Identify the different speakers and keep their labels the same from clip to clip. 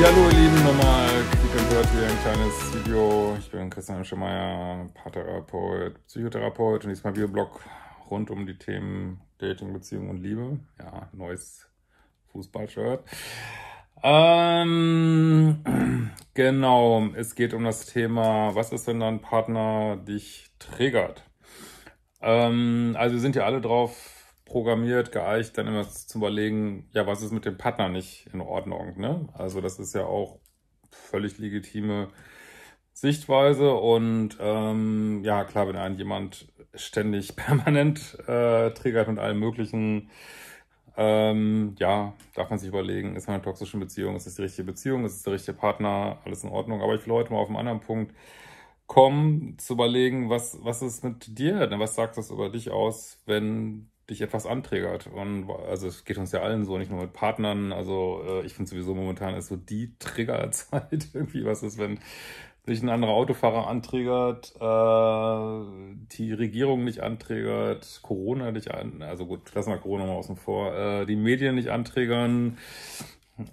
Speaker 1: Ja, hallo ihr Lieben, nochmal Quick and Bird hier, ein kleines Video. Ich bin Christian Schemeier, Paartherapeut, Psychotherapeut und diesmal Videoblog rund um die Themen Dating, Beziehung und Liebe. Ja, neues Fußballshirt. Ähm, genau, es geht um das Thema, was ist, wenn dein Partner dich triggert? Ähm, also wir sind ja alle drauf programmiert, geeicht, dann immer zu überlegen, ja, was ist mit dem Partner nicht in Ordnung, ne? Also das ist ja auch völlig legitime Sichtweise und ähm, ja, klar, wenn einen jemand ständig permanent äh, triggert und allem möglichen, ähm, ja, darf man sich überlegen, ist man in einer toxischen Beziehung, ist das die richtige Beziehung, ist es der richtige Partner, alles in Ordnung. Aber ich will heute mal auf einen anderen Punkt kommen, zu überlegen, was, was ist mit dir? Was sagt das über dich aus, wenn dich etwas anträgert. Und also es geht uns ja allen so, nicht nur mit Partnern. Also äh, ich finde sowieso momentan ist so die Triggerzeit irgendwie, was ist, wenn sich ein anderer Autofahrer anträgert, äh, die Regierung nicht anträgert, Corona nicht an, also gut, lassen wir Corona mal außen vor, äh, die Medien nicht anträgern,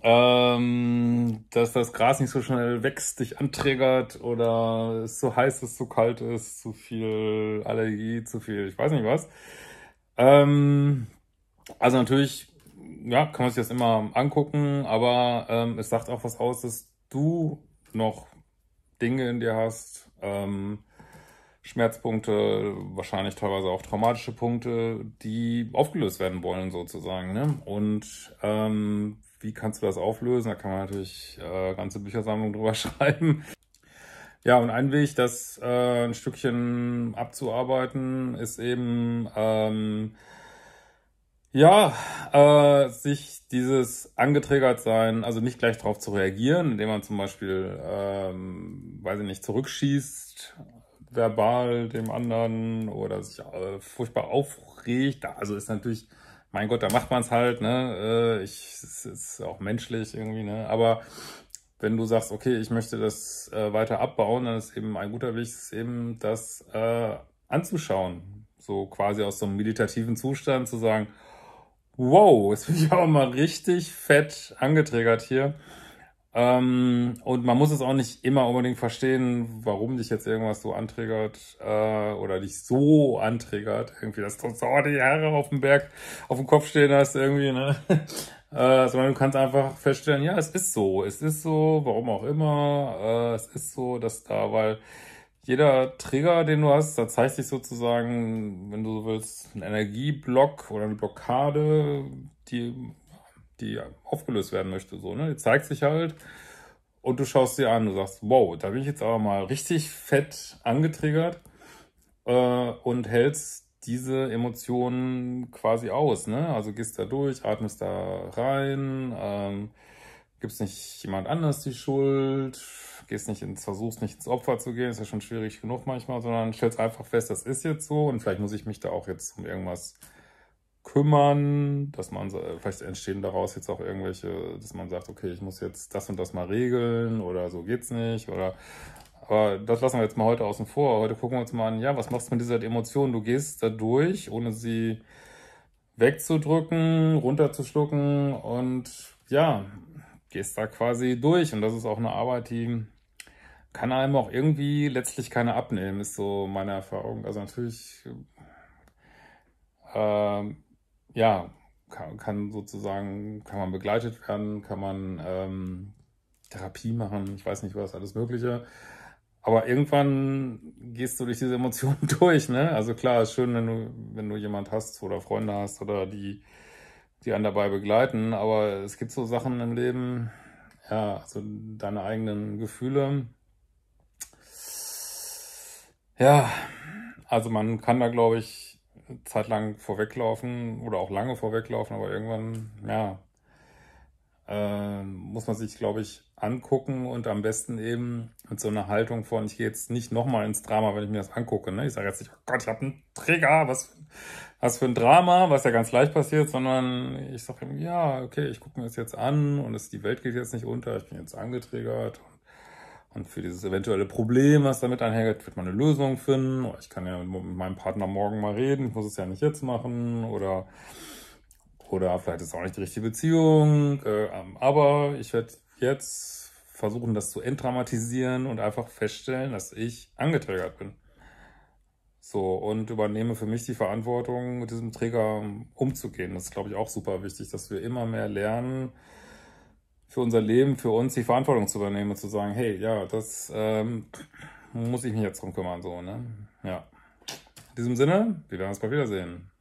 Speaker 1: ähm, dass das Gras nicht so schnell wächst, dich anträgert oder es zu heiß ist, zu kalt ist, zu viel Allergie, zu viel, ich weiß nicht was. Ähm, also natürlich, ja, kann man sich das immer angucken, aber ähm, es sagt auch was aus, dass du noch Dinge in dir hast, ähm, Schmerzpunkte, wahrscheinlich teilweise auch traumatische Punkte, die aufgelöst werden wollen sozusagen. Ne? Und ähm, wie kannst du das auflösen? Da kann man natürlich äh, ganze Büchersammlungen drüber schreiben. Ja, und ein Weg, das äh, ein Stückchen abzuarbeiten, ist eben, ähm, ja, äh, sich dieses angetriggert sein, also nicht gleich darauf zu reagieren, indem man zum Beispiel, ähm, weiß ich nicht, zurückschießt, verbal dem anderen oder sich äh, furchtbar aufregt. Also ist natürlich, mein Gott, da macht man es halt, ne? Äh, ich, es ist auch menschlich irgendwie, ne? Aber wenn du sagst, okay, ich möchte das äh, weiter abbauen, dann ist eben ein guter Weg, eben das äh, anzuschauen. So quasi aus so einem meditativen Zustand zu sagen, wow, jetzt bin ich auch mal richtig fett angetriggert hier. Ähm, und man muss es auch nicht immer unbedingt verstehen, warum dich jetzt irgendwas so antriggert äh, oder dich so antriggert. Irgendwie, dass du sauer die Haare auf dem Berg, auf dem Kopf stehen hast, irgendwie, ne? Äh, sondern du kannst einfach feststellen, ja, es ist so, es ist so, warum auch immer, äh, es ist so, dass da, weil jeder Trigger, den du hast, da zeigt sich sozusagen, wenn du so willst, ein Energieblock oder eine Blockade, die, die aufgelöst werden möchte, so, ne? Die zeigt sich halt und du schaust sie an, du sagst, wow, da bin ich jetzt aber mal richtig fett angetriggert äh, und hältst diese Emotionen quasi aus, ne? Also gehst da durch, atmest da rein, ähm, gibst nicht jemand anders die Schuld, gehst nicht ins, versuchst nicht ins Opfer zu gehen, ist ja schon schwierig genug manchmal, sondern stellst einfach fest, das ist jetzt so und vielleicht muss ich mich da auch jetzt um irgendwas kümmern, dass man, äh, vielleicht entstehen daraus jetzt auch irgendwelche, dass man sagt, okay, ich muss jetzt das und das mal regeln oder so geht's nicht oder aber das lassen wir jetzt mal heute außen vor. Heute gucken wir uns mal an, ja, was machst du mit dieser Emotion? Du gehst da durch, ohne sie wegzudrücken, runterzuschlucken und ja, gehst da quasi durch. Und das ist auch eine Arbeit, die kann einem auch irgendwie letztlich keine abnehmen, ist so meine Erfahrung. Also natürlich, äh, ja, kann, kann, sozusagen, kann man begleitet werden, kann man ähm, Therapie machen, ich weiß nicht was, alles Mögliche aber irgendwann gehst du durch diese Emotionen durch, ne? Also klar, ist schön, wenn du, wenn du jemand hast oder Freunde hast oder die, die einen dabei begleiten, aber es gibt so Sachen im Leben, ja, also deine eigenen Gefühle. Ja, also man kann da, glaube ich, zeitlang vorweglaufen oder auch lange vorweglaufen, aber irgendwann, ja, äh, muss man sich, glaube ich, angucken und am besten eben mit so einer Haltung von, ich gehe jetzt nicht nochmal ins Drama, wenn ich mir das angucke. Ne? Ich sage jetzt nicht, oh Gott, ich habe einen Trigger, was, was für ein Drama, was ja ganz leicht passiert, sondern ich sage eben, ja, okay, ich gucke mir das jetzt an und es, die Welt geht jetzt nicht unter, ich bin jetzt angetriggert. Und, und für dieses eventuelle Problem, was damit einhergeht, wird man eine Lösung finden. Oder oh, ich kann ja mit meinem Partner morgen mal reden, ich muss es ja nicht jetzt machen. Oder oder vielleicht ist es auch nicht die richtige Beziehung. Äh, ähm, aber ich werde jetzt versuchen, das zu entdramatisieren und einfach feststellen, dass ich angetriggert bin. So, und übernehme für mich die Verantwortung, mit diesem Träger ähm, umzugehen. Das ist, glaube ich, auch super wichtig, dass wir immer mehr lernen, für unser Leben, für uns die Verantwortung zu übernehmen und zu sagen, hey, ja, das ähm, muss ich mich jetzt drum kümmern, so, ne? Ja. In diesem Sinne, wir werden uns bald wiedersehen.